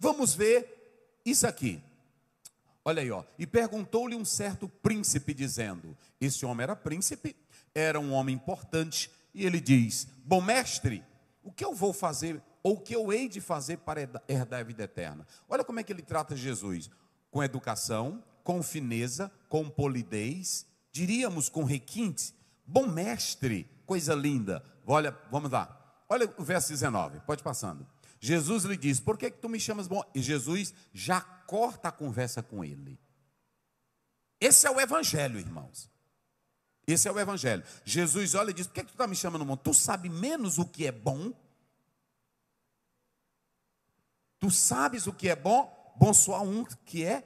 Vamos ver isso aqui. Olha aí, ó. E perguntou-lhe um certo príncipe, dizendo: Esse homem era príncipe, era um homem importante, e ele diz: Bom mestre, o que eu vou fazer, ou o que eu hei de fazer para herdar a vida eterna? Olha como é que ele trata Jesus: com educação, com fineza, com polidez, diríamos com requinte. Bom mestre, coisa linda. Olha, vamos lá. Olha o verso 19, pode passando. Jesus lhe diz: Por que, que tu me chamas bom? E Jesus já corta a conversa com ele. Esse é o Evangelho, irmãos. Esse é o Evangelho. Jesus olha e diz: Por que, que tu está me chamando bom? Tu sabe menos o que é bom? Tu sabes o que é bom? Bom só há um que é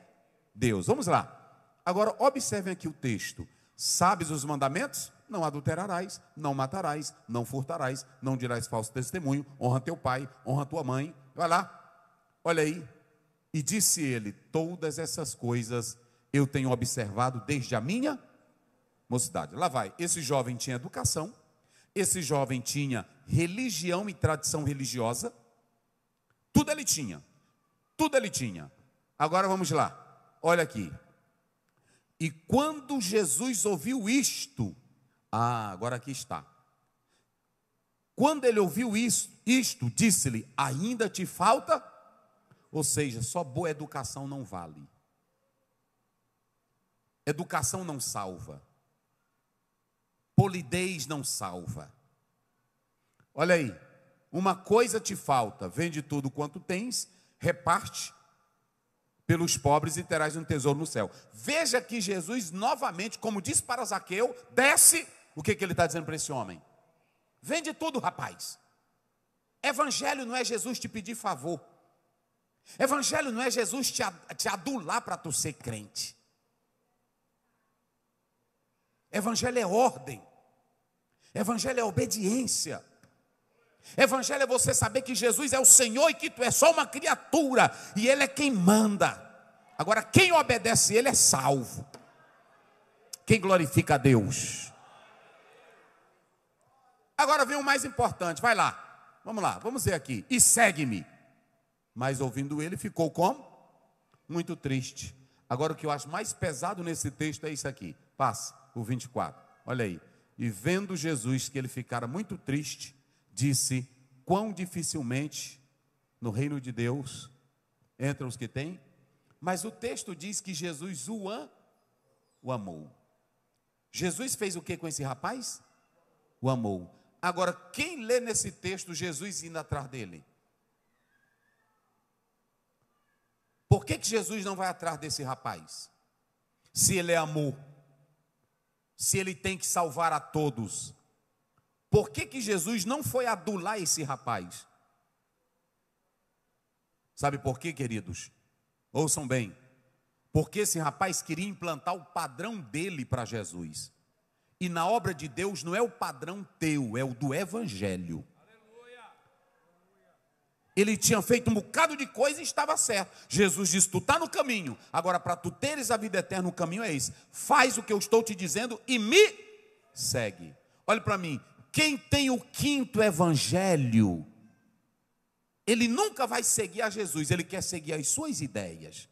Deus. Vamos lá. Agora, observem aqui o texto. Sabes os mandamentos? não adulterarás, não matarás, não furtarás, não dirás falso testemunho, honra teu pai, honra tua mãe. Vai lá, olha aí. E disse ele: Todas essas coisas eu tenho observado desde a minha mocidade. Lá vai. Esse jovem tinha educação, esse jovem tinha religião e tradição religiosa, tudo ele tinha, tudo ele tinha. Agora vamos lá, olha aqui. E quando Jesus ouviu isto, ah, agora aqui está. Quando ele ouviu isso, isto disse-lhe: Ainda te falta? Ou seja, só boa educação não vale. Educação não salva. Polidez não salva. Olha aí, uma coisa te falta: vende tudo quanto tens, reparte pelos pobres e terás um tesouro no céu. Veja que Jesus novamente, como disse para Zaqueu, desce o que, que ele está dizendo para esse homem? Vende tudo, rapaz. Evangelho não é Jesus te pedir favor. Evangelho não é Jesus te, te adular para tu ser crente. Evangelho é ordem. Evangelho é obediência. Evangelho é você saber que Jesus é o Senhor e que tu é só uma criatura e Ele é quem manda. Agora, quem obedece Ele é salvo. Quem glorifica a Deus? Agora vem o mais importante, vai lá. Vamos lá, vamos ver aqui. E segue-me. Mas ouvindo ele, ficou como? Muito triste. Agora o que eu acho mais pesado nesse texto é isso aqui. Passa, o 24. Olha aí. E vendo Jesus que ele ficara muito triste, disse: Quão dificilmente no reino de Deus entram os que têm. Mas o texto diz que Jesus o, am, o amou. Jesus fez o que com esse rapaz? O amou. Agora, quem lê nesse texto Jesus indo atrás dele? Por que, que Jesus não vai atrás desse rapaz? Se ele é amor, se ele tem que salvar a todos, por que, que Jesus não foi adular esse rapaz? Sabe por quê, queridos? Ouçam bem. Porque esse rapaz queria implantar o padrão dele para Jesus. E na obra de Deus não é o padrão teu, é o do Evangelho. Ele tinha feito um bocado de coisa e estava certo. Jesus disse: Tu está no caminho. Agora, para tu teres a vida eterna, o caminho é esse. Faz o que eu estou te dizendo e me segue. Olhe para mim. Quem tem o quinto evangelho, ele nunca vai seguir a Jesus, ele quer seguir as suas ideias.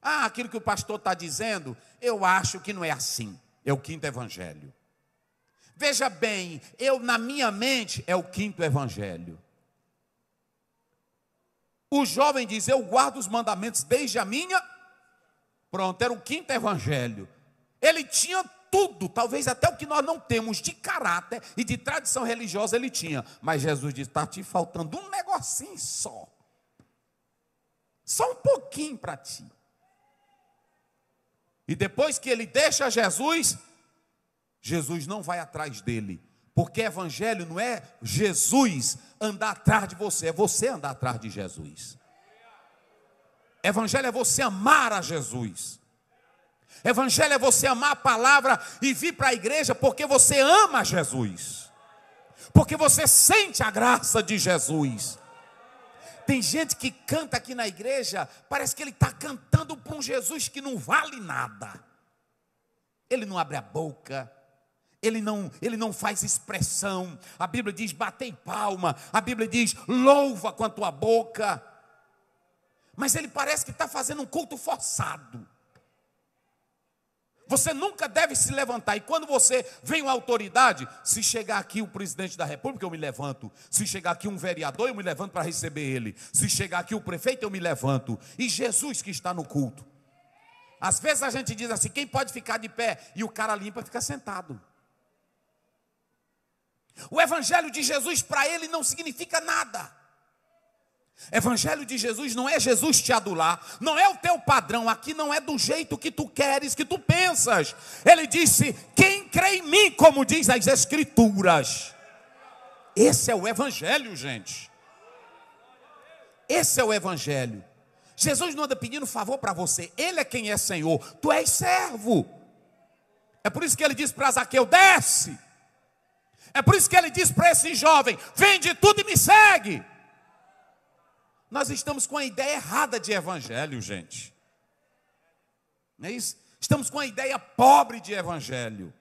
Ah, aquilo que o pastor está dizendo, eu acho que não é assim é o quinto evangelho. Veja bem, eu na minha mente é o quinto evangelho. O jovem diz: Eu guardo os mandamentos desde a minha. Pronto, era o quinto evangelho. Ele tinha tudo, talvez até o que nós não temos de caráter e de tradição religiosa ele tinha. Mas Jesus diz: está te faltando um negocinho só. Só um pouquinho para ti. E depois que ele deixa Jesus, Jesus não vai atrás dele. Porque evangelho não é Jesus andar atrás de você, é você andar atrás de Jesus. Evangelho é você amar a Jesus. Evangelho é você amar a palavra e vir para a igreja porque você ama Jesus. Porque você sente a graça de Jesus. Tem gente que canta aqui na igreja, parece que ele está cantando para um Jesus que não vale nada. Ele não abre a boca, ele não, ele não faz expressão. A Bíblia diz: batei palma. A Bíblia diz: louva com a tua boca. Mas ele parece que está fazendo um culto forçado. Você nunca deve se levantar. E quando você vem uma autoridade, se chegar aqui o presidente da República, eu me levanto. Se chegar aqui um vereador, eu me levanto para receber ele. Se chegar aqui o prefeito, eu me levanto. E Jesus que está no culto. Às vezes a gente diz assim: quem pode ficar de pé? E o cara limpa fica sentado. O evangelho de Jesus para ele não significa nada. Evangelho de Jesus não é Jesus te adular, não é o teu padrão, aqui não é do jeito que tu queres, que tu pensas. Ele disse: Quem crê em mim, como diz as Escrituras. Esse é o Evangelho, gente. Esse é o Evangelho. Jesus não anda pedindo favor para você, Ele é quem é Senhor, tu és servo. É por isso que ele diz para Zaqueu: desce. É por isso que ele diz para esse jovem: vende tudo e me segue. Nós estamos com a ideia errada de evangelho, gente. Não é isso? Estamos com a ideia pobre de evangelho.